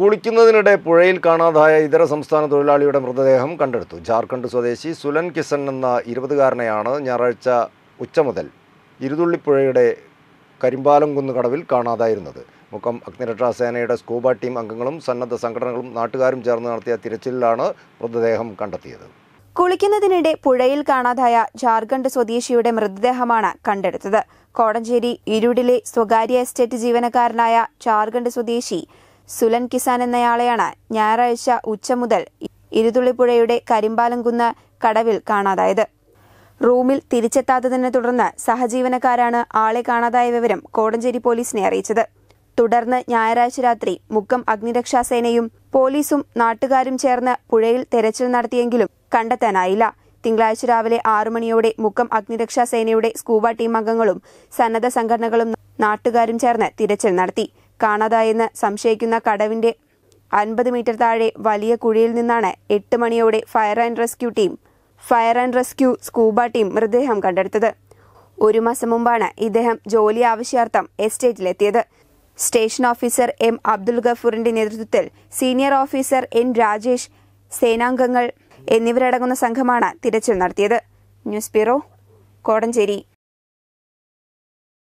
കുളിക്കുന്നതിനിടെ പുഴയിൽ കാണാതായ ഇതര സംസ്ഥാന തൊഴിലാളിയുടെ മൃതദേഹം കണ്ടെടുത്തു ജാർഖണ്ഡ് സ്വദേശി സുലൻ കിസൺ എന്ന ഇരുപതുകാരനെയാണ് ഞായറാഴ്ച ഉച്ച മുതൽ ഇരുതുള്ളിപ്പുഴയുടെ കരിമ്പാലം കടവിൽ കാണാതായിരുന്നത് മുഖം അഗ്നിരക്ഷാ സേനയുടെ സ്കൂബ ടീം അംഗങ്ങളും സന്നദ്ധ സംഘടനകളും നാട്ടുകാരും ചേർന്ന് നടത്തിയ തിരച്ചിലിലാണ് മൃതദേഹം കണ്ടെത്തിയത് കുളിക്കുന്നതിനിടെ പുഴയിൽ കാണാതായ ജാർഖണ്ഡ് സ്വദേശിയുടെ മൃതദേഹമാണ് കണ്ടെടുത്തത് കോടഞ്ചേരി ഇരുടിലെ സ്വകാര്യ എസ്റ്റേറ്റ് ജീവനക്കാരനായ ജാർഖണ്ഡ് സ്വദേശി സുലൻ കിസാൻ എന്നയാളെയാണ് ഞായറാഴ്ച ഉച്ച മുതൽ ഇരുതുള്ളിപ്പുഴയുടെ കരിമ്പാലംകുന്ന് കടവിൽ കാണാതായത് റൂമിൽ തിരിച്ചെത്താത്തതിനെ തുടർന്ന് സഹജീവനക്കാരാണ് ആളെ കാണാതായ വിവരം കോടഞ്ചേരി പോലീസിനെ അറിയിച്ചത് തുടർന്ന് ഞായറാഴ്ച രാത്രി മുക്കം അഗ്നിരക്ഷാസേനയും പോലീസും നാട്ടുകാരും ചേർന്ന് പുഴയിൽ തെരച്ചിൽ നടത്തിയെങ്കിലും കണ്ടെത്താനായില്ല തിങ്കളാഴ്ച രാവിലെ ആറു മണിയോടെ മുക്കം അഗ്നിരക്ഷാസേനയുടെ സ്കൂബ ടീം അംഗങ്ങളും സന്നദ്ധ സംഘടനകളും നാട്ടുകാരും ചേർന്ന് തിരച്ചിൽ നടത്തി കാണാതായെന്ന് സംശയിക്കുന്ന കടവിന്റെ അൻപത് മീറ്റർ താഴെ വലിയ കുഴിയിൽ നിന്നാണ് എട്ട് മണിയോടെ fire and rescue team fire and rescue scuba team മൃതദേഹം കണ്ടെടുത്തത് ഒരു മാസം മുമ്പാണ് ഇദ്ദേഹം ജോലി ആവശ്യാർത്ഥം എസ്റ്റേറ്റിലെത്തിയത് സ്റ്റേഷൻ ഓഫീസർ എം അബ്ദുൽ ഗഫൂറിന്റെ നേതൃത്വത്തിൽ സീനിയർ ഓഫീസർ എൻ രാജേഷ് സേനാംഗങ്ങൾ എന്നിവരടങ്ങുന്ന സംഘമാണ് തിരച്ചിൽ നടത്തിയത് ന്യൂസ് ബ്യൂറോ കോടഞ്ചേരി